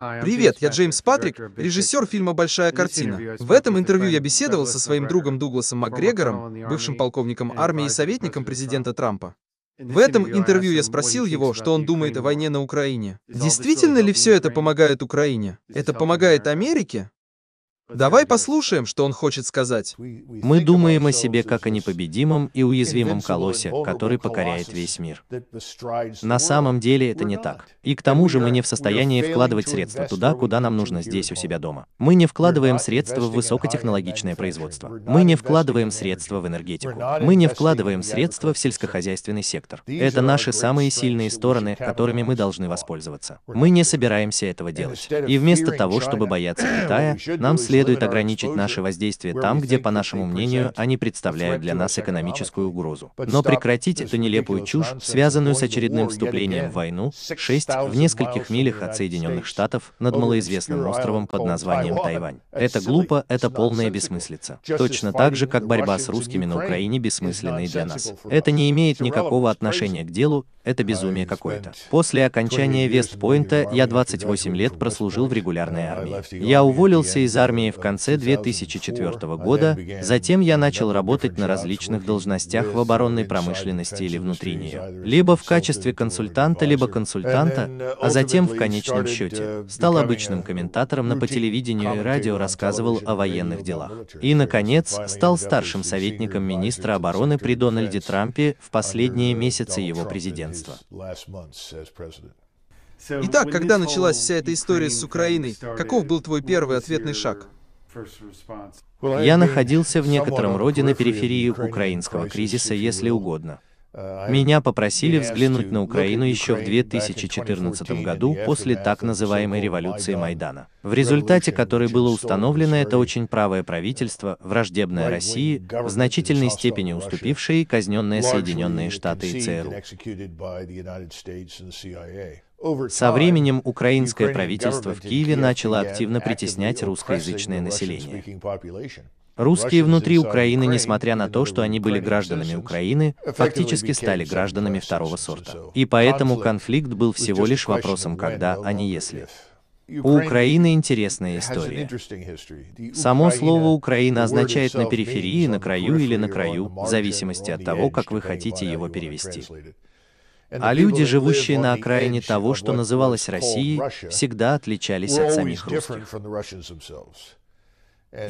Привет, я Джеймс Патрик, режиссер фильма «Большая картина». В этом интервью я беседовал со своим другом Дугласом Макгрегором, бывшим полковником армии и советником президента uh, Трампа. В этом интервью я спросил его, что он думает о войне на Украине. Действительно ли все это помогает Украине? Это помогает Америке? Давай послушаем, что он хочет сказать. Мы думаем о себе как о непобедимом и уязвимом колоссе, который покоряет весь мир. На самом деле это не так. И к тому же мы не в состоянии вкладывать средства туда, куда нам нужно здесь у себя дома. Мы не вкладываем средства в высокотехнологичное производство. Мы не вкладываем средства в энергетику. Мы не вкладываем средства в сельскохозяйственный сектор. Это наши самые сильные стороны, которыми мы должны воспользоваться. Мы не собираемся этого делать. И вместо того, чтобы бояться Китая, нам следует следует ограничить наши воздействия там, где, по нашему мнению, они представляют для нас экономическую угрозу. Но прекратить эту нелепую чушь, связанную с очередным вступлением в войну, 6 в нескольких милях от Соединенных Штатов над малоизвестным островом под названием Тайвань. Это глупо, это полная бессмыслица. Точно так же, как борьба с русскими на Украине бессмысленна и для нас. Это не имеет никакого отношения к делу, это безумие какое-то. После окончания Вестпойнта я 28 лет прослужил в регулярной армии. Я уволился из армии в конце 2004 года, затем я начал работать на различных должностях в оборонной промышленности или внутри нее, либо в качестве консультанта, либо консультанта, а затем в конечном счете uh, стал обычным комментатором на по телевидению и радио рассказывал о военных делах. И, наконец, стал старшим советником министра обороны при Дональде Трампе в последние месяцы его президентства правительства. Итак, когда началась вся эта история с Украиной, каков был твой первый ответный шаг? Я находился в некотором роде на периферии украинского кризиса, если угодно. Меня попросили взглянуть на Украину еще в 2014 году после так называемой революции Майдана, в результате которой было установлено это очень правое правительство, враждебное России, в значительной степени уступившее и казненное Соединенные Штаты и ЦРУ. Со временем украинское правительство в Киеве начало активно притеснять русскоязычное население. Русские внутри Украины, несмотря на то, что они были гражданами Украины, фактически стали гражданами второго сорта. И поэтому конфликт был всего лишь вопросом когда, а не если. У Украины интересная история. Само слово «Украина» означает «на периферии», «на краю» или «на краю», в зависимости от того, как вы хотите его перевести. А люди, живущие на окраине того, что называлось Россией, всегда отличались от самих русских.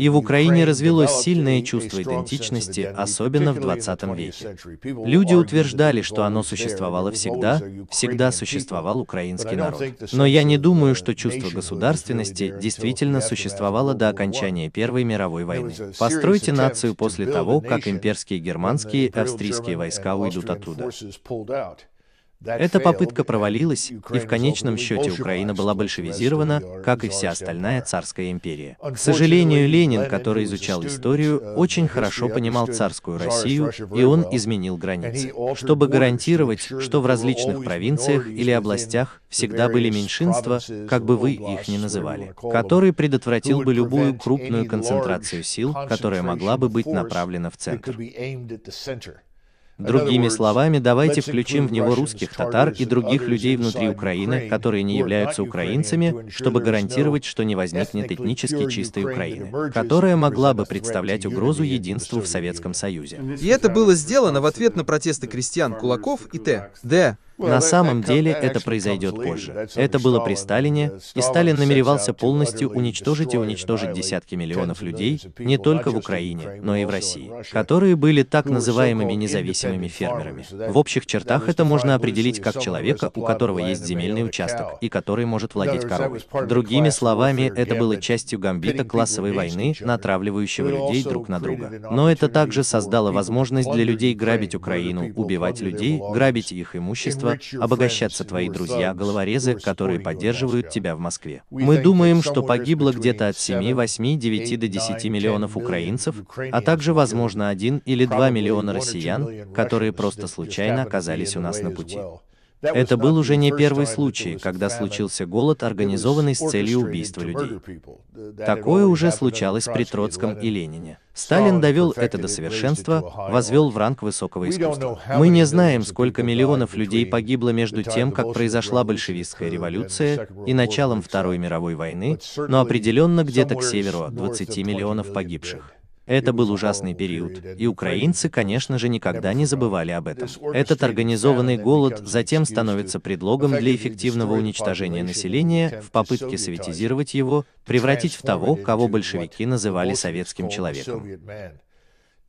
И в Украине развилось сильное чувство идентичности, особенно в 20 веке. Люди утверждали, что оно существовало всегда, всегда существовал украинский народ. Но я не думаю, что чувство государственности действительно существовало до окончания Первой мировой войны. Постройте нацию после того, как имперские германские и австрийские войска уйдут оттуда. Эта попытка провалилась, и в конечном счете Украина была большевизирована, как и вся остальная царская империя. К сожалению, Ленин, который изучал историю, uh, очень хорошо понимал царскую Россию, и он изменил границы, чтобы гарантировать, что в различных провинциях или областях всегда были меньшинства, как бы вы их ни называли, который предотвратил бы любую крупную концентрацию сил, которая могла бы быть направлена в центр. Другими словами, давайте включим в него русских, татар и других людей внутри Украины, которые не являются украинцами, чтобы гарантировать, что не возникнет этнически чистой Украины, которая могла бы представлять угрозу единству в Советском Союзе. И это было сделано в ответ на протесты крестьян Кулаков и Т. Д. На самом деле это произойдет позже. Это было при Сталине, uh, и Сталин намеревался полностью уничтожить и уничтожить десятки миллионов людей, не только в Украине, но и в России, которые были так называемыми независимыми фермерами. В общих чертах это можно определить как человека, у которого есть земельный участок, и который может владеть коровой. Другими словами, это было частью гамбита классовой войны, натравливающего людей друг на друга. Но это также создало возможность для людей грабить Украину, убивать людей, грабить их имущество, общества, обогащаться твои друзья, головорезы, которые поддерживают тебя в Москве. Мы думаем, что погибло где-то от 7, 8, 9 до 10 миллионов украинцев, а также, возможно, 1 или 2 миллиона россиян, которые просто случайно оказались у нас на пути. Это был уже не первый случай, когда случился голод, организованный с целью убийства людей. Такое уже случалось при Троцком и Ленине. Сталин довел это до совершенства, возвел в ранг высокого искусства. Мы не знаем, сколько миллионов людей погибло между тем, как произошла большевистская революция и началом Второй мировой войны, но определенно где-то к северу от 20 миллионов погибших. Это был ужасный период, и украинцы, конечно же, никогда не забывали об этом. Этот организованный голод затем становится предлогом для эффективного уничтожения населения в попытке советизировать его, превратить в того, кого большевики называли советским человеком.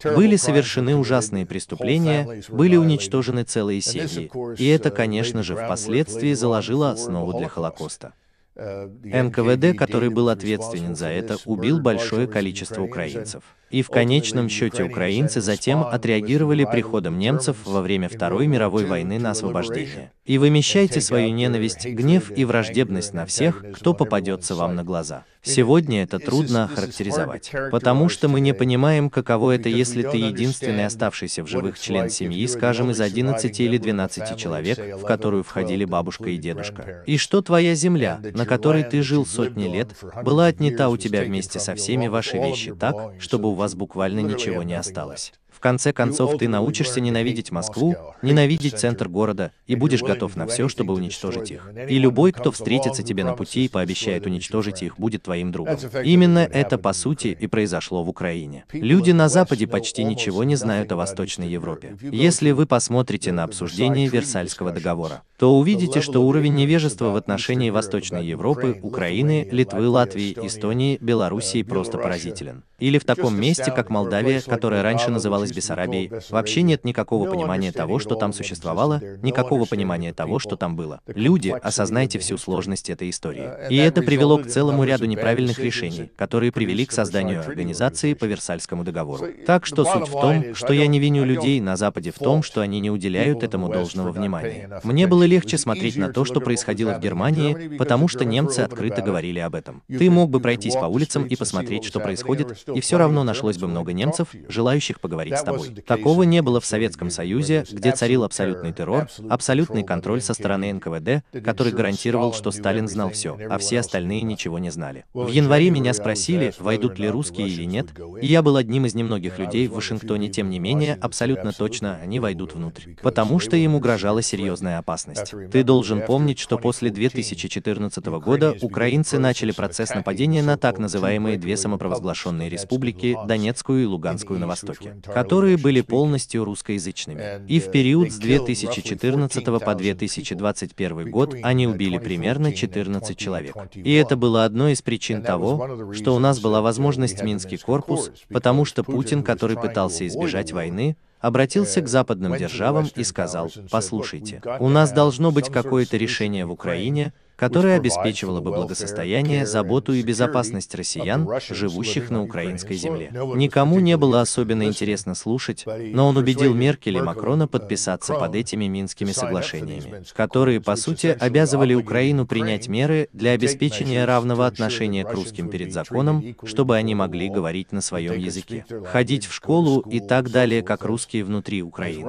Были совершены ужасные преступления, были уничтожены целые семьи, и это, конечно же, впоследствии заложило основу для Холокоста. НКВД, который был ответственен за это, убил большое количество украинцев. И в конечном счете украинцы затем отреагировали приходом немцев во время Второй мировой войны на освобождение. И вымещайте свою ненависть, гнев и враждебность на всех, кто попадется вам на глаза. Сегодня это трудно охарактеризовать, потому что мы не понимаем, каково это, если ты единственный оставшийся в живых член семьи, скажем, из 11 или 12 человек, в которую входили бабушка и дедушка. И что твоя земля, на которой ты жил сотни лет, была отнята у тебя вместе со всеми ваши вещи так, чтобы у вас буквально ничего не осталось. В конце концов, ты научишься ненавидеть Москву, ненавидеть центр города, и будешь готов на все, чтобы уничтожить их. И любой, кто встретится тебе на пути и пообещает уничтожить их, будет твоим другом. Именно это, по сути, и произошло в Украине. Люди на Западе почти ничего не знают о Восточной Европе. Если вы посмотрите на обсуждение Версальского договора, то увидите, что уровень невежества в отношении Восточной Европы, Украины, Литвы, Латвии, Эстонии, Белоруссии просто поразителен. Или в таком месте, как Молдавия, которая раньше называлась из Бессарабии, вообще нет никакого понимания того, что там существовало, никакого понимания того, что там было. Люди, осознайте всю сложность этой истории. Uh, и это привело к целому ряду неправильных решений, которые привели к созданию организации по Версальскому договору. Так что суть в том, что я не виню людей на Западе в том, что они не уделяют этому должного внимания. Мне было легче смотреть на то, что происходило в Германии, потому что немцы открыто говорили об этом. Ты мог бы пройтись по улицам и посмотреть, что происходит, и все равно нашлось бы много немцев, желающих поговорить с тобой. Такого не было в Советском Союзе, где царил абсолютный террор, абсолютный контроль со стороны НКВД, который гарантировал, что Сталин знал а все, а все остальные ничего не знали. В январе меня спросили, войдут ли русские или нет, и я был одним из немногих людей в Вашингтоне, тем не менее, абсолютно точно они войдут внутрь. Потому что им угрожала серьезная опасность. Ты должен помнить, что после 2014 года украинцы начали процесс нападения на так называемые две самопровозглашенные республики, Донецкую и Луганскую на Востоке, которые были полностью русскоязычными. И в период с 2014 uh, по 2021 год uh, они убили примерно 14 человек. И это было одной из причин того, что у нас была uh, возможность Минский корпус, потому что Путин, который пытался избежать войны, обратился к западным державам и сказал, послушайте, у нас должно быть какое-то решение в Украине, которая обеспечивала бы благосостояние, заботу и безопасность россиян, живущих на украинской земле. Никому не было особенно интересно слушать, но он убедил Меркель и Макрона подписаться под этими Минскими соглашениями, которые, по сути, обязывали Украину принять меры для обеспечения равного отношения к русским перед законом, чтобы они могли говорить на своем языке, ходить в школу и так далее, как русские внутри Украины.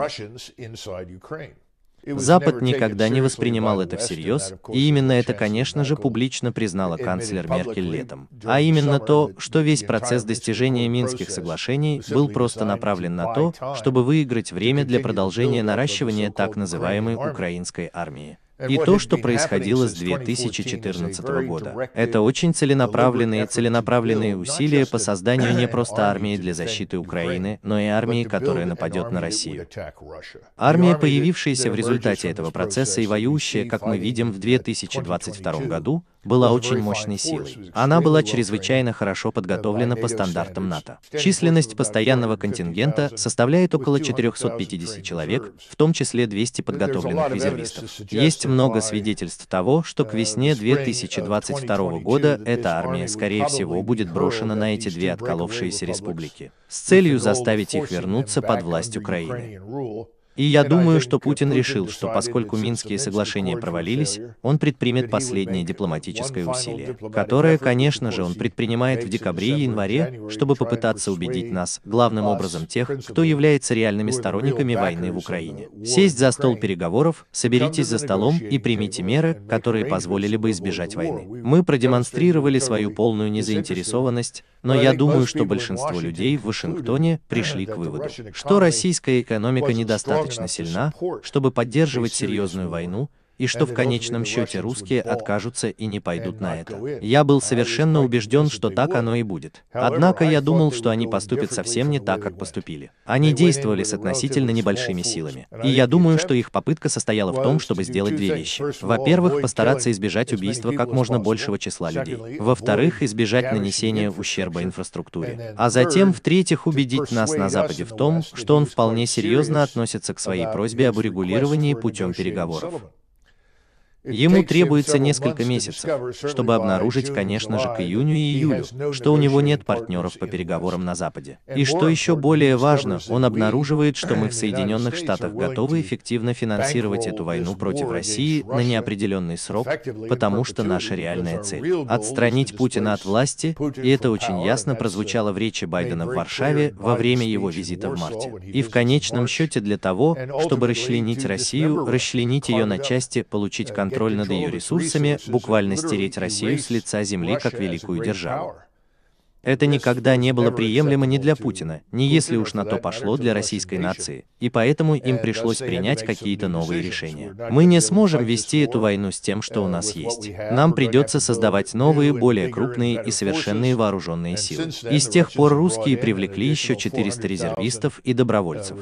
Запад никогда не воспринимал это всерьез, и именно это, конечно же, публично признала канцлер Меркель летом. А именно то, что весь процесс достижения Минских соглашений был просто направлен на то, чтобы выиграть время для продолжения наращивания так называемой украинской армии и то, что происходило с 2014 года. Это очень целенаправленные, целенаправленные усилия по созданию не просто армии для защиты Украины, но и армии, которая нападет на Россию. Армия, появившаяся в результате этого процесса и воюющая, как мы видим в 2022 году, была очень мощной силой. Она была чрезвычайно хорошо подготовлена по стандартам НАТО. Численность постоянного контингента составляет около 450 человек, в том числе 200 подготовленных резервистов. Есть много свидетельств того, что к uh, весне 2022 года эта армия, скорее всего, будет брошена на эти две отколовшиеся республики с целью заставить их вернуться под власть Украины. И я думаю, что Путин решил, что поскольку Минские соглашения провалились, он предпримет последнее дипломатическое усилие, которое, конечно же, он предпринимает в декабре и январе, чтобы попытаться убедить нас, главным образом тех, кто является реальными сторонниками войны в Украине. Сесть за стол переговоров, соберитесь за столом и примите меры, которые позволили бы избежать войны. Мы продемонстрировали свою полную незаинтересованность, но я думаю, что большинство людей в Вашингтоне пришли к выводу, что российская экономика недостаточно достаточно сильна, чтобы поддерживать серьезную войну, и что в конечном счете русские откажутся и не пойдут на это. Я был совершенно убежден, что так оно и будет. Однако я думал, что они поступят совсем не так, как поступили. Они действовали с относительно небольшими силами. И я думаю, что их попытка состояла в том, чтобы сделать две вещи. Во-первых, постараться избежать убийства как можно большего числа людей. Во-вторых, избежать нанесения ущерба инфраструктуре. А затем, в-третьих, убедить нас на Западе в том, что он вполне серьезно относится к своей просьбе об урегулировании путем переговоров. Ему требуется несколько месяцев, чтобы обнаружить, конечно же, к июню и июлю, что у него нет партнеров по переговорам на Западе. И что еще более важно, он обнаруживает, что мы в Соединенных Штатах готовы эффективно финансировать эту войну против России на неопределенный срок, потому что наша реальная цель — отстранить Путина от власти, и это очень ясно прозвучало в речи Байдена в Варшаве во время его визита в марте. И в конечном счете для того, чтобы расчленить Россию, расчленить ее на части, получить контроль контроль над ее ресурсами, буквально стереть Россию с лица земли как великую державу. Это никогда не было приемлемо ни для Путина, ни если уж на то пошло для российской нации, и поэтому им пришлось принять какие-то новые решения. Мы не сможем вести эту войну с тем, что у нас есть. Нам придется создавать новые, более крупные и совершенные вооруженные силы. И с тех пор русские привлекли еще 400 резервистов и добровольцев.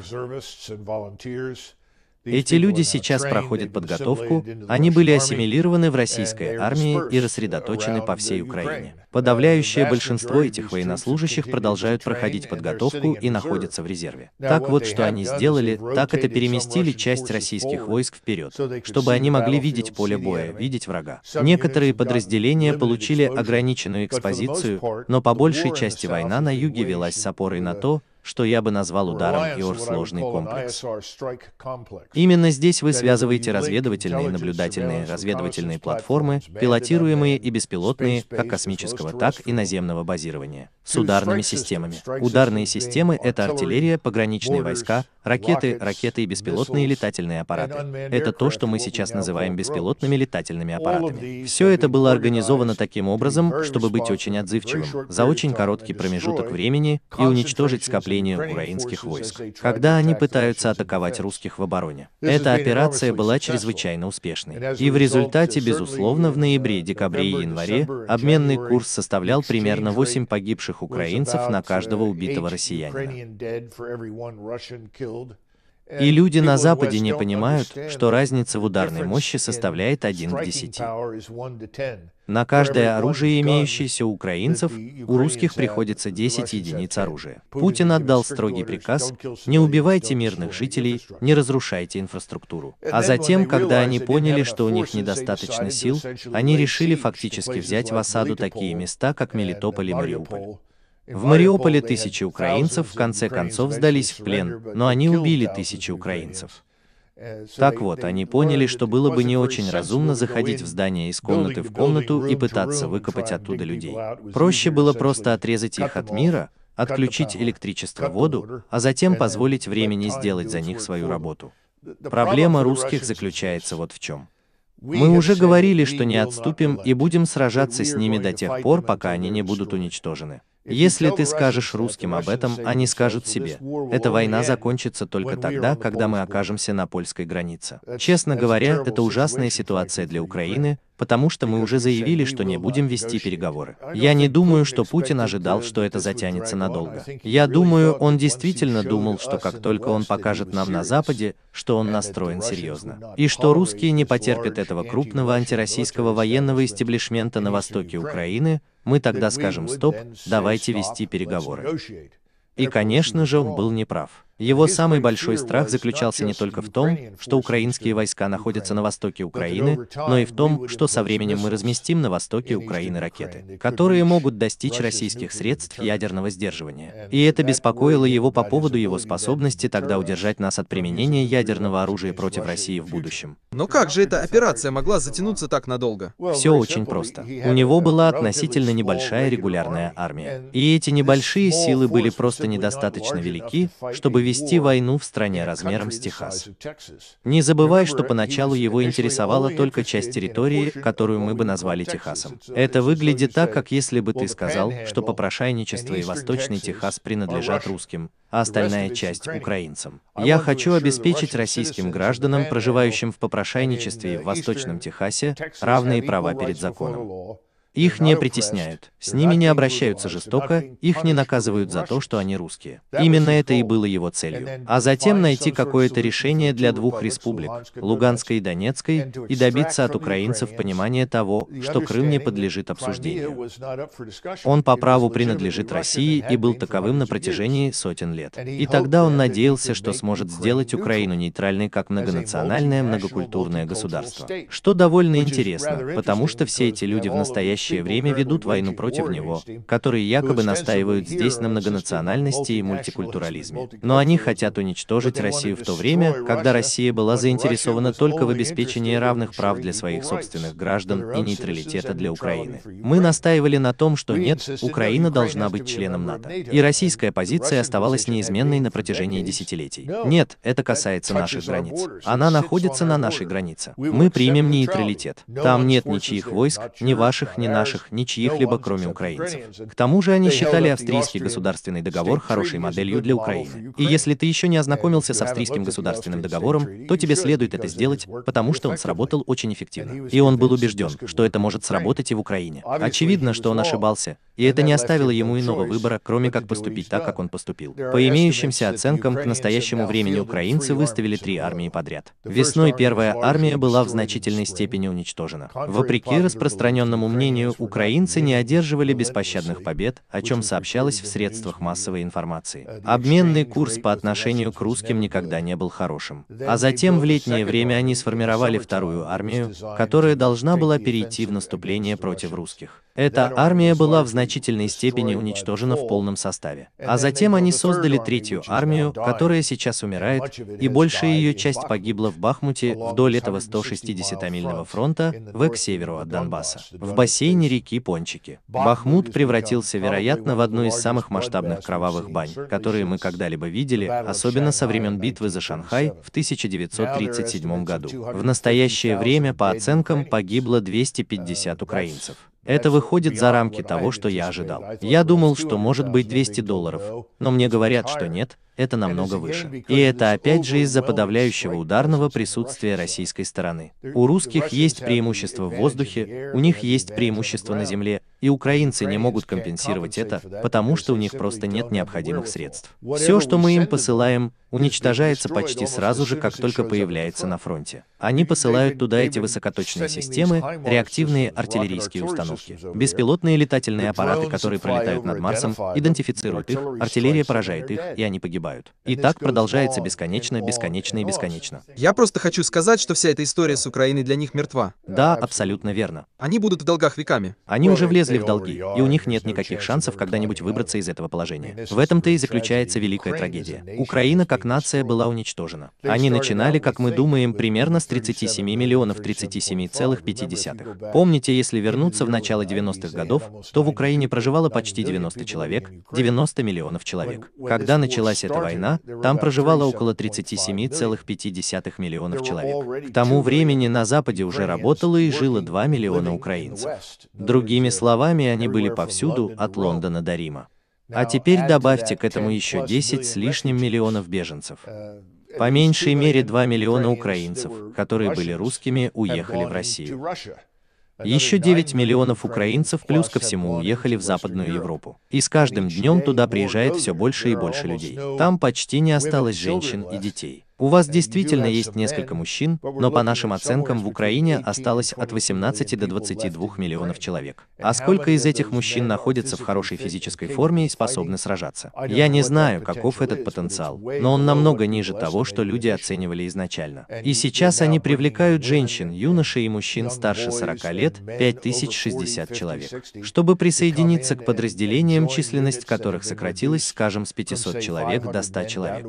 Эти люди сейчас проходят подготовку, они были ассимилированы в российской армии и рассредоточены по всей Украине. Подавляющее большинство этих военнослужащих продолжают проходить подготовку и находятся в резерве. Так вот, что они сделали, так это переместили часть российских войск вперед, чтобы они могли видеть поле боя, видеть врага. Некоторые подразделения получили ограниченную экспозицию, но по большей части война на юге велась с опорой на то, что я бы назвал ударом Иор сложный комплекс. Именно здесь вы связываете разведывательные, наблюдательные, разведывательные платформы, пилотируемые и беспилотные, как космического, так и наземного базирования, с ударными системами. Ударные системы — это артиллерия, пограничные войска, ракеты, ракеты и беспилотные летательные аппараты. Это то, что мы сейчас называем беспилотными летательными аппаратами. Все это было организовано таким образом, чтобы быть очень отзывчивым, за очень короткий промежуток времени и уничтожить скопление подавлением украинских войск, когда они пытаются атаковать русских в обороне. Эта операция была чрезвычайно успешной. И в результате, безусловно, в uh, ноябре, декабре и январе обменный курс составлял примерно 8 погибших украинцев на uh, каждого убитого россиянина. И люди на Западе не понимают, что разница в ударной мощи составляет 1 к 10. На каждое оружие, имеющееся у украинцев, у русских приходится 10 единиц оружия. Путин отдал строгий приказ «Не убивайте мирных жителей, не разрушайте инфраструктуру». А затем, когда они поняли, что у них недостаточно сил, они решили фактически взять в осаду такие места, как Мелитополь и Мариуполь. В Мариуполе тысячи украинцев в конце концов сдались в плен, но они убили тысячи украинцев. Э, так вот, они поняли, что было бы не очень разумно заходить в здание из комнаты в комнату и пытаться выкопать оттуда людей. Проще было просто отрезать их от мира, отключить электричество, воду, а затем позволить времени сделать за них свою работу. Проблема русских заключается вот в чем. Мы уже говорили, что не отступим и будем сражаться с ними до тех пор, пока они не будут уничтожены. Если ты скажешь русским об этом, они скажут себе, эта война закончится только тогда, когда мы окажемся на польской границе. Честно говоря, это ужасная ситуация для Украины, потому что мы уже заявили, что не будем а вести переговоры. Я не думаю, что Путин ожидал, что это затянется надолго. Я думаю, он действительно думал, что как только он покажет нам на Западе, что он настроен серьезно. И что русские не потерпят этого крупного антироссийского военного истеблишмента на востоке Украины, мы тогда скажем «стоп, давайте вести переговоры». И, конечно же, он был неправ. Его самый большой страх заключался не только в том, что украинские войска находятся на востоке Украины, но и в том, что со временем мы разместим на востоке Украины ракеты, которые могут достичь российских средств ядерного сдерживания. И это беспокоило его по поводу его способности тогда удержать нас от применения ядерного оружия против России в будущем. Но ну как же эта операция могла затянуться так надолго? Все очень просто. У него была относительно небольшая регулярная армия. И эти небольшие силы были просто недостаточно велики, чтобы вести войну в стране размером с Техас. Не забывай, что поначалу его интересовала только часть территории, которую мы бы назвали Техасом. Это выглядит так, как если бы ты сказал, что попрошайничество и Восточный Техас принадлежат русским, а остальная часть – украинцам. Я хочу обеспечить российским гражданам, проживающим в попрошайничестве в Восточном Техасе, равные права перед законом. Их не притесняют, с ними не обращаются жестоко, их не наказывают за то, что они русские. Именно это и было его целью. А затем найти какое-то решение для двух республик, Луганской и Донецкой, и добиться от украинцев понимания того, что Крым не подлежит обсуждению. Он по праву принадлежит России и был таковым на протяжении сотен лет. И тогда он надеялся, что сможет сделать Украину нейтральной как многонациональное, многокультурное государство. Что довольно интересно, потому что все эти люди в настоящем настоящее время ведут войну против него, которые якобы настаивают здесь на многонациональности и мультикультурализме. Но они хотят уничтожить Россию в то время, когда Россия была заинтересована только в обеспечении равных прав для своих собственных граждан и нейтралитета для Украины. Мы настаивали на том, что нет, Украина должна быть членом НАТО. И российская позиция оставалась неизменной на протяжении десятилетий. Нет, это касается наших границ. Она находится на нашей границе. Мы примем нейтралитет. Там нет ничьих войск, ни ваших, ни не наших, ни чьих-либо, кроме украинцев. К тому же они считали австрийский государственный договор хорошей моделью для Украины. И если ты еще не ознакомился с австрийским государственным договором, то тебе следует это сделать, потому что он сработал очень эффективно. И он был убежден, что это может сработать и в Украине. Очевидно, что он ошибался, и это не оставило ему иного выбора, кроме как поступить так, как он поступил. По имеющимся оценкам, к настоящему времени украинцы выставили три армии uh, подряд. Весной первая армия была в значительной степени уничтожена. Вопреки распространенному мнению, сожалению, украинцы не одерживали беспощадных побед, о чем сообщалось в средствах массовой информации. Обменный курс по отношению к русским никогда не был хорошим. А затем в летнее время они сформировали вторую армию, которая должна была перейти в наступление против русских. Эта армия была в значительной степени уничтожена в полном составе. А затем они создали третью армию, которая сейчас умирает, и большая ее часть погибла в Бахмуте вдоль этого 160-мильного фронта, в к северу от Донбасса. В бассейне бассейне реки Пончики. Бахмут превратился, вероятно, в одну из самых масштабных кровавых бань, которые мы когда-либо видели, особенно со времен битвы за Шанхай в 1937 году. В настоящее время, по оценкам, погибло 250 uh, украинцев. Это выходит за рамки того, что я ожидал. Я думал, что может быть 200 долларов, но мне говорят, что нет, это намного выше. И это опять же из-за подавляющего ударного присутствия российской стороны. У русских есть преимущество в воздухе, у них есть преимущество на земле, и украинцы не могут компенсировать это, потому что у них просто нет необходимых средств. Все, что мы им посылаем, уничтожается почти сразу же, как только появляется на фронте. Они посылают туда эти высокоточные системы, реактивные артиллерийские установки. Беспилотные летательные аппараты, которые пролетают над Марсом, идентифицируют их, артиллерия поражает их, и они погибают. И так продолжается бесконечно, бесконечно и бесконечно. Я просто хочу сказать, что вся эта история с Украиной для них мертва. Да, абсолютно верно. Они будут в долгах веками. Они уже влезли в долги, и у них нет никаких шансов когда-нибудь выбраться из этого положения. В этом-то и заключается великая трагедия. Украина как нация была уничтожена. Они начинали, как мы думаем, примерно с 37 миллионов 37,5. Помните, если вернуться в начало 90-х годов, то в Украине проживало почти 90 человек, 90 миллионов человек. Когда началась эта война, там проживало около 37,5 миллионов человек. К тому времени на Западе уже работало и жило 2 миллиона украинцев. Другими словами, они были повсюду, от Лондона до Рима. А теперь добавьте к этому еще 10 с лишним миллионов беженцев. Uh, по меньшей мере 2 миллиона украинцев, которые были русскими, уехали в Россию. Еще 9 миллионов украинцев плюс ко всему уехали в Западную Европу. И с каждым днем туда приезжает все больше и больше людей. Там почти не осталось женщин и детей. У вас действительно есть несколько мужчин, но по нашим оценкам в Украине осталось от 18 до 22 миллионов человек. А сколько из этих мужчин находится в хорошей физической форме и способны сражаться? Я не знаю, каков этот потенциал, но он намного ниже того, что люди оценивали изначально. И сейчас они привлекают женщин, юношей и мужчин старше 40 лет, 5060 человек, чтобы присоединиться к подразделениям, численность которых сократилась, скажем, с 500 человек до 100 человек.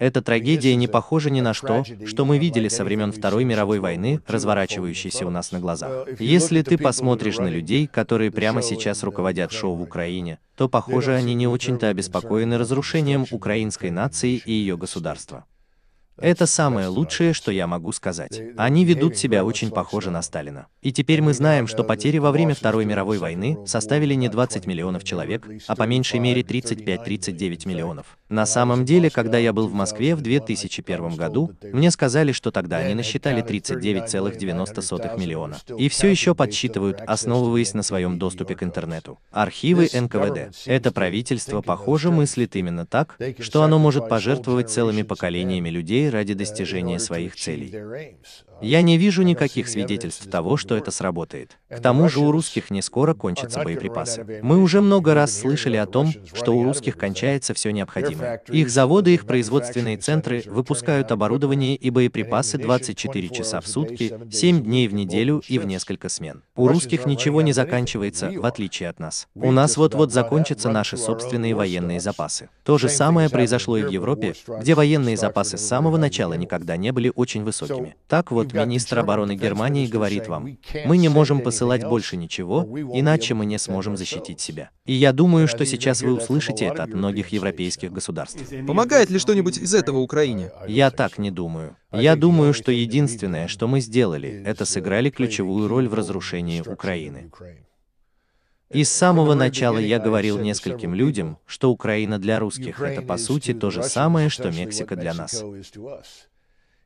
Эта трагедия не похожа ни на что, что мы видели со времен Второй мировой войны, разворачивающейся у нас на глазах. Если ты посмотришь на людей, которые прямо сейчас руководят шоу в Украине, то, похоже, они не очень-то обеспокоены разрушением украинской нации и ее государства. Это самое лучшее, что я могу сказать. Они ведут себя очень похоже на Сталина. И теперь мы знаем, что потери во время Второй мировой войны составили не 20 миллионов человек, а по меньшей мере 35-39 миллионов. На самом деле, когда я был в Москве в 2001 году, мне сказали, что тогда они насчитали 39,90 миллиона. И все еще подсчитывают, основываясь на своем доступе к интернету. Архивы НКВД. Это правительство, похоже, мыслит именно так, что оно может пожертвовать целыми поколениями людей ради э, достижения своих целей. Я не вижу никаких свидетельств того, что это сработает. К тому же у русских не скоро кончатся типа боеприпасы. Мы уже много раз слышали о том, что у русских кончается все необходимое. Их заводы, их производственные центры выпускают оборудование и боеприпасы 24 часа в сутки, 7 дней в неделю и в несколько смен. У русских ничего не заканчивается, в отличие от нас. У нас вот-вот закончатся наши собственные военные запасы. То же самое произошло и в Европе, где военные запасы с самого начала никогда не были очень высокими. Так вот, министр обороны Германии, говорит вам, мы не можем посылать больше ничего, иначе мы не сможем защитить себя. И я думаю, что сейчас вы услышите это от многих европейских государств. Помогает ли что-нибудь из этого Украине? Я так не думаю. А я думаю, что единственное, что мы сделали, это э, сыграли ключевую роль в разрушении Украины. И с самого начала я говорил нескольким людям, что Украина для русских — это по сути то же самое, что Мексика для нас.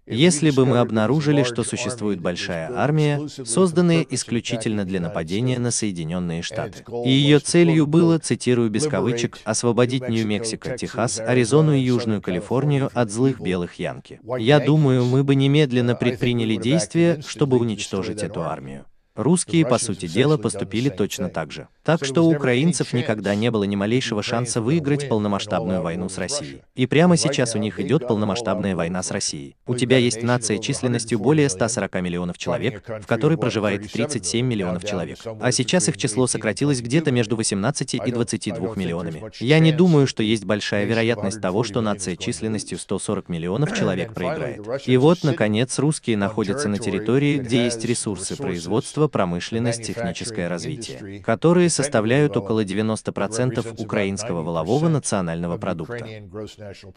Если бы мы обнаружили, что существует большая армия, созданная исключительно для нападения на Соединенные Штаты, и ее целью было, цитирую без кавычек, освободить Нью-Мексико, Техас, Аризону и Южную Калифорнию от злых белых янки. Я думаю, мы бы немедленно предприняли действия, чтобы уничтожить эту армию. Русские, по сути дела, поступили точно так же. Так что у украинцев никогда не было ни малейшего шанса выиграть полномасштабную войну с Россией. И прямо сейчас у них идет полномасштабная война с Россией. У тебя есть нация численностью более 140 миллионов человек, в которой проживает 37 миллионов человек. А сейчас их число сократилось где-то между 18 и 22 а миллионами. Я не думаю, что есть большая вероятность того, что нация численностью 140 миллионов человек проиграет. И вот, наконец, русские находятся на территории, где есть ресурсы производства, производство, промышленность, техническое развитие, которые составляют около 90% украинского волового национального продукта.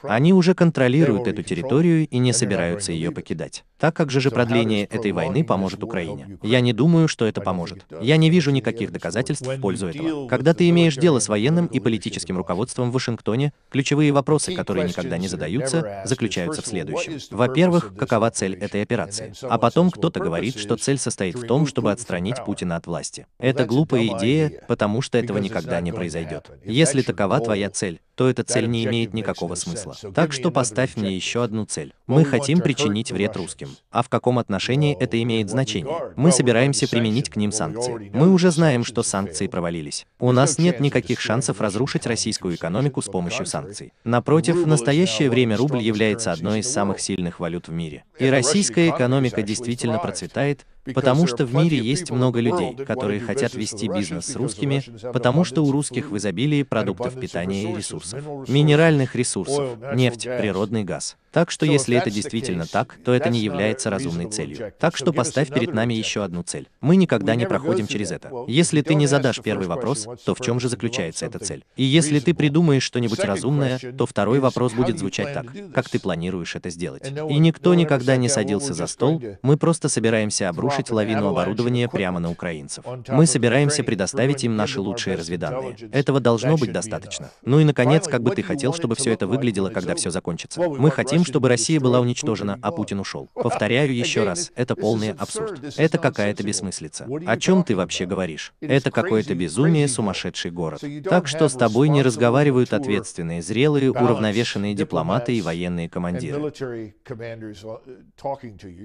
Они уже контролируют эту территорию и не собираются ее покидать. Так как же же продление этой войны поможет Украине? Я не думаю, что это поможет. Я не вижу никаких доказательств в пользу этого. Когда ты имеешь дело с военным и политическим руководством в Вашингтоне, ключевые вопросы, которые никогда не задаются, заключаются в следующем. Во-первых, какова цель этой операции? А потом кто-то говорит, что цель состоит в том, чтобы отстранить Путина от власти. Это глупая идея, потому что этого никогда не произойдет. Если такова твоя цель, то эта цель не имеет никакого смысла. Так что поставь мне еще одну цель. Мы хотим причинить вред русским. А в каком отношении это имеет значение? Мы собираемся применить к ним санкции. Мы уже знаем, что санкции провалились. У нас нет никаких шансов разрушить российскую экономику с помощью санкций. Напротив, в настоящее время рубль является одной из самых сильных валют в мире. И российская экономика действительно процветает, Потому что uh, в мире есть много людей, которые хотят вести бизнес с русскими, потому что у русских в изобилии продуктов питания и ресурсов, минеральных ресурсов, нефть, природный газ. Так что если это действительно так, то это не является разумной целью. Так что поставь перед нами еще одну цель. Мы никогда не проходим через это. Если ты не задашь первый вопрос, то в чем же заключается эта цель? И если ты придумаешь что-нибудь разумное, то второй вопрос будет звучать так. Как ты планируешь это сделать? И никто никогда не садился за стол, мы просто собираемся обрушить обрушить лавину оборудования прямо на украинцев. Мы собираемся предоставить им наши лучшие разведанные. Этого должно быть достаточно. Ну и, наконец, как бы ты хотел, чтобы все это выглядело, когда все закончится? Мы хотим, чтобы Россия была уничтожена, а Путин ушел. Повторяю еще раз, это полный абсурд. Это какая-то бессмыслица. О чем ты вообще говоришь? Это какое-то безумие, сумасшедший город. Так что с тобой не разговаривают ответственные, зрелые, уравновешенные дипломаты и военные командиры.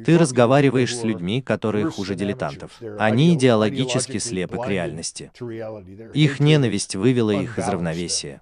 Ты разговариваешь с людьми, которые еще хуже дилетантов. Они идеологически слепы к реальности. Их ненависть вывела их из равновесия.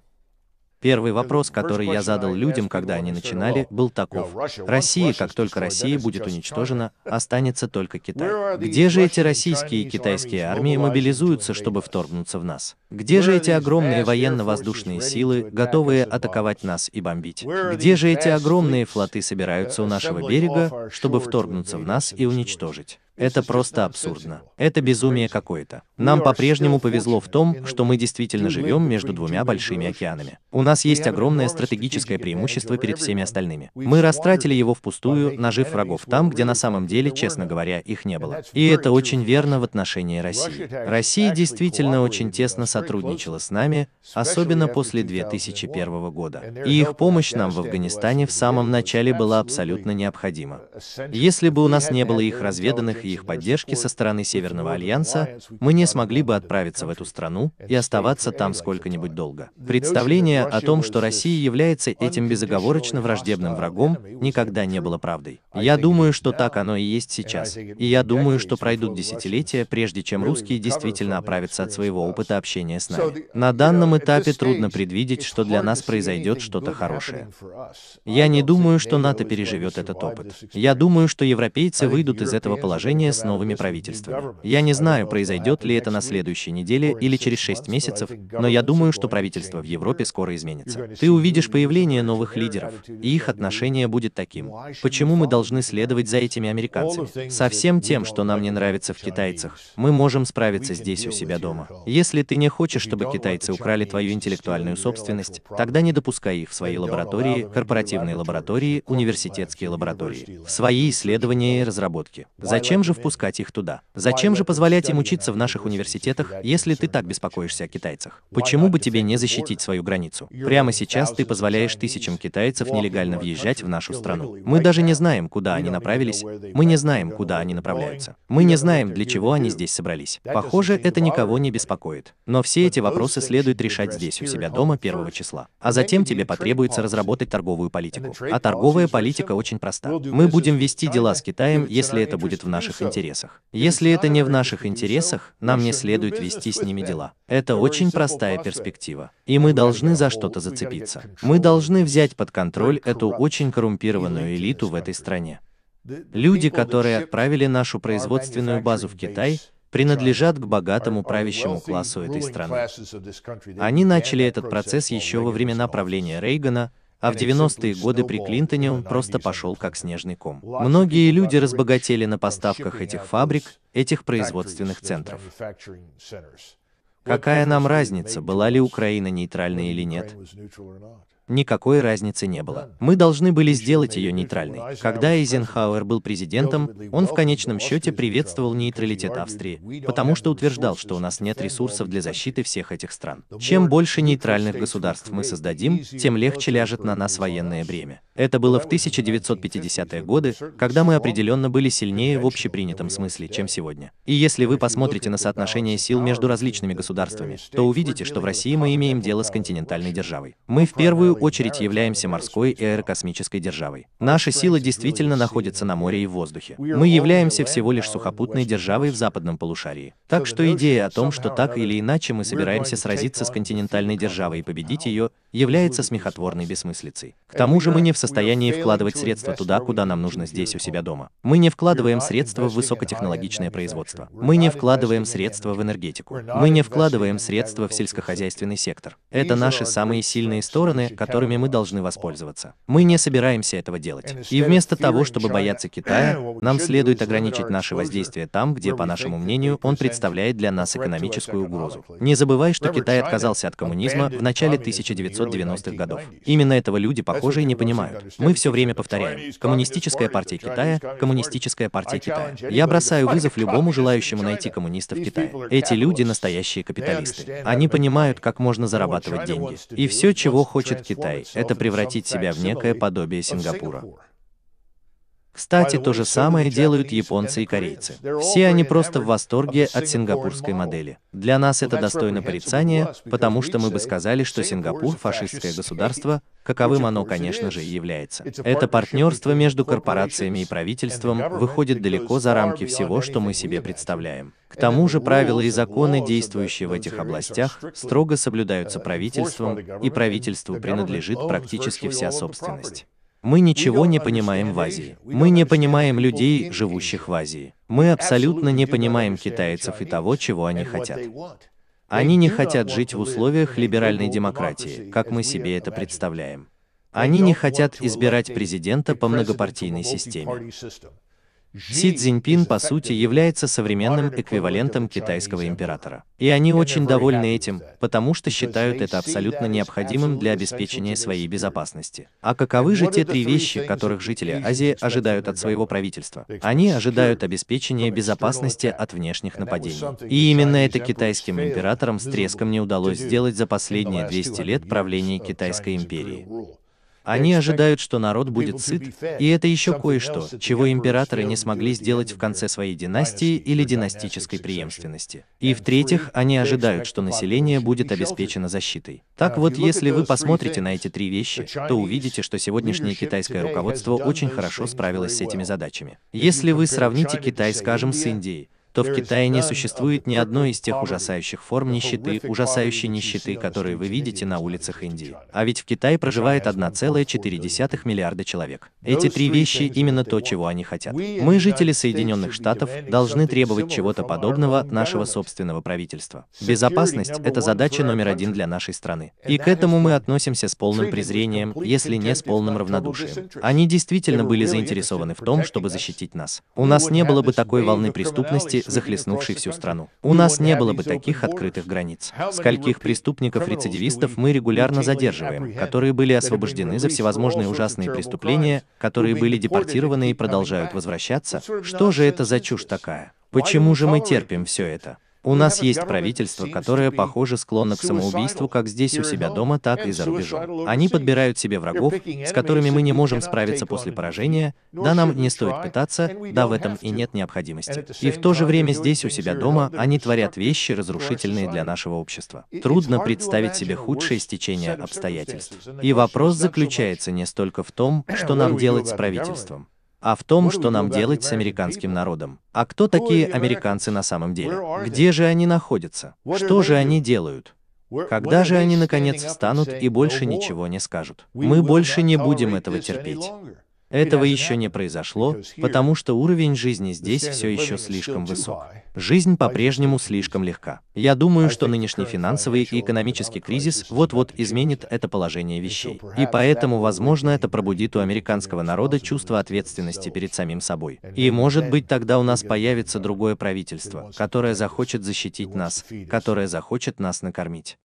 Первый вопрос, который я задал людям, когда они начинали, был таков. Россия, как только Россия будет уничтожена, останется только Китай. Где же эти российские и китайские армии мобилизуются, чтобы вторгнуться в нас? Где же эти огромные военно-воздушные силы, готовые атаковать нас и бомбить? Где же эти огромные флоты собираются у uh, нашего берега, чтобы вторгнуться в нас и уничтожить? Это просто абсурдно. Это безумие какое-то. Нам по-прежнему повезло в том, что мы действительно живем между двумя большими океанами. У нас есть огромное стратегическое преимущество перед всеми остальными. Мы растратили его впустую, нажив врагов там, где на самом деле, честно говоря, их не было. И это очень верно в отношении России. Россия действительно очень тесно сотрудничала с нами, особенно после 2001 года. И их помощь нам в Афганистане в самом начале была абсолютно необходима. Если бы у нас не было их разведанных и их поддержки со стороны Северного Альянса, мы не смогли бы отправиться в эту страну и оставаться там сколько-нибудь долго. Представление о том, что Россия является этим безоговорочно враждебным врагом, никогда не было правдой. Я думаю, что так оно и есть сейчас. И я думаю, что пройдут десятилетия, прежде чем русские действительно оправятся от своего опыта общения с нами. На данном этапе трудно предвидеть, что для нас произойдет что-то хорошее. Я не думаю, что НАТО переживет этот опыт. Я думаю, что европейцы выйдут из этого положения отношения с новыми правительствами. Я не знаю, произойдет ли это на следующей неделе или через 6 месяцев, но я думаю, что правительство в Европе скоро изменится. Ты увидишь появление новых лидеров, и их отношение будет таким. Почему мы должны следовать за этими американцами? Со всем тем, что нам не нравится в китайцах, мы можем справиться здесь у себя дома. Если ты не хочешь, чтобы китайцы украли твою интеллектуальную собственность, тогда не допускай их в свои лаборатории, корпоративные лаборатории, университетские лаборатории, в свои исследования и разработки. Зачем зачем же впускать их туда? Зачем же позволять им учиться в наших университетах, если ты так беспокоишься о китайцах? Почему бы тебе не защитить свою границу? Прямо сейчас ты позволяешь тысячам китайцев нелегально въезжать в нашу страну. Мы даже не знаем, куда они направились, мы не знаем, куда они направляются. Мы не знаем, для чего они здесь собрались. Похоже, это никого не беспокоит. Но все эти вопросы следует решать здесь, у себя дома, первого числа. А затем тебе потребуется разработать торговую политику. А торговая политика очень проста. Мы будем вести дела с Китаем, если это будет в наших наших интересах. Если это не в наших интересах, нам не следует вести с ними дела. Это очень простая перспектива. И мы должны за что-то зацепиться. Мы должны взять под контроль эту очень коррумпированную элиту в этой стране. Люди, которые отправили нашу производственную базу в Китай, принадлежат к богатому правящему классу этой страны. Они начали этот процесс еще во времена правления Рейгана, а в 90-е годы при Клинтоне он просто пошел как снежный ком. Многие люди разбогатели на поставках этих фабрик, этих производственных центров. Какая нам разница, была ли Украина нейтральной или нет? никакой разницы не было. Мы должны были сделать ее нейтральной. Когда Эйзенхауэр был президентом, он в конечном счете приветствовал нейтралитет Австрии, потому что утверждал, что у нас нет ресурсов для защиты всех этих стран. Чем больше нейтральных государств мы создадим, тем легче ляжет на нас военное бремя. Это было в 1950-е годы, когда мы определенно были сильнее в общепринятом смысле, чем сегодня. И если вы посмотрите на соотношение сил между различными государствами, то увидите, что в России мы имеем дело с континентальной державой. Мы в первую очередь являемся морской и аэрокосмической державой. Наши силы действительно находятся на море и в воздухе. Мы являемся всего лишь сухопутной державой в западном полушарии. Так что идея о том, что так или иначе мы собираемся сразиться с континентальной державой и победить ее, является смехотворной бессмыслицей. К тому же мы не в состоянии вкладывать средства туда, куда нам нужно здесь у себя дома. Мы не вкладываем средства в высокотехнологичное производство. Мы не вкладываем средства в энергетику. Мы не вкладываем средства в сельскохозяйственный сектор. Это наши самые сильные стороны, которыми мы должны воспользоваться. Мы не собираемся этого делать. И вместо того, чтобы бояться Китая, нам следует ограничить наше воздействие там, где, по нашему мнению, он представляет для нас экономическую угрозу. Не забывай, что Китай отказался от коммунизма в начале 1900 1990-х годов. Именно этого люди, похожие, не понимают. Мы все время повторяем. Коммунистическая партия Китая, коммунистическая партия Китая. Я бросаю вызов любому желающему найти коммунистов в Китае. Эти люди настоящие капиталисты. Они понимают, как можно зарабатывать деньги. И все, чего хочет Китай, это превратить себя в некое подобие Сингапура. Кстати, то же самое делают японцы и корейцы. Все они просто в восторге от сингапурской модели. Для нас это достойно порицания, потому что мы бы сказали, что Сингапур – фашистское государство, каковым оно, конечно же, и является. Это партнерство между корпорациями и правительством выходит далеко за рамки всего, что мы себе представляем. К тому же правила и законы, действующие в этих областях, строго соблюдаются uh, правительством, и правительству принадлежит практически вся собственность. Мы ничего не понимаем в Азии. Мы не понимаем людей, живущих в Азии. Мы абсолютно не понимаем китайцев и того, чего они хотят. Они не хотят жить в условиях либеральной демократии, как мы себе это представляем. Они не хотят избирать президента по многопартийной системе. Си Цзиньпин, по сути, является современным эквивалентом китайского императора. И они очень довольны этим, потому что считают это абсолютно необходимым для обеспечения своей безопасности. А каковы же те три вещи, которых жители Азии ожидают от своего правительства? Они ожидают обеспечения безопасности от внешних нападений. И именно это китайским императорам с треском не удалось сделать за последние 200 лет правления Китайской империи. Они ожидают, что народ будет сыт, и это еще кое-что, чего императоры не смогли сделать в конце своей династии или династической преемственности. И в-третьих, они ожидают, что население будет обеспечено защитой. Uh, так вот, если вы посмотрите на эти три вещи, то увидите, что сегодняшнее китайское руководство очень хорошо справилось с этими задачами. Если вы сравните Китай, скажем, с Индией, то в Китае не существует ни одной из тех ужасающих форм нищеты, ужасающей нищеты, которые вы видите на улицах Индии. А ведь в Китае проживает 1,4 миллиарда человек. Эти три вещи именно то, чего они хотят. Мы, жители Соединенных Штатов, должны требовать чего-то подобного от нашего собственного правительства. Безопасность — это задача номер один для нашей страны. И к этому мы относимся с полным презрением, если не с полным равнодушием. Они действительно были заинтересованы в том, чтобы защитить нас. У нас не было бы такой волны преступности, захлестнувший всю страну. У нас не было бы таких открытых границ. Скольких преступников-рецидивистов мы регулярно задерживаем, которые были освобождены за всевозможные ужасные преступления, которые были депортированы и продолжают возвращаться? Что же это за чушь такая? Почему же мы терпим все это? У нас есть правительство, которое, похоже, склонно к самоубийству как здесь у себя дома, так и за рубежом. Они подбирают себе врагов, с которыми мы не можем справиться после поражения, да нам не стоит пытаться, да в этом и нет необходимости. И в то же время здесь у себя дома они творят вещи, разрушительные для нашего общества. Трудно представить себе худшее стечение обстоятельств. И вопрос заключается не столько в том, что нам делать с правительством, а в том, что нам делать с американским народом. А кто такие американцы на самом деле? Где же они находятся? Что же они делают? Когда же они наконец встанут и больше ничего не скажут? Мы больше не будем этого терпеть. Этого еще не произошло, потому что уровень жизни здесь все еще слишком высок. Жизнь по-прежнему слишком легка. Я думаю, что нынешний финансовый и экономический кризис вот-вот изменит это положение вещей. И поэтому, возможно, это пробудит у американского народа чувство ответственности перед самим собой. И, может быть, тогда у нас появится другое правительство, которое захочет защитить нас, которое захочет нас накормить.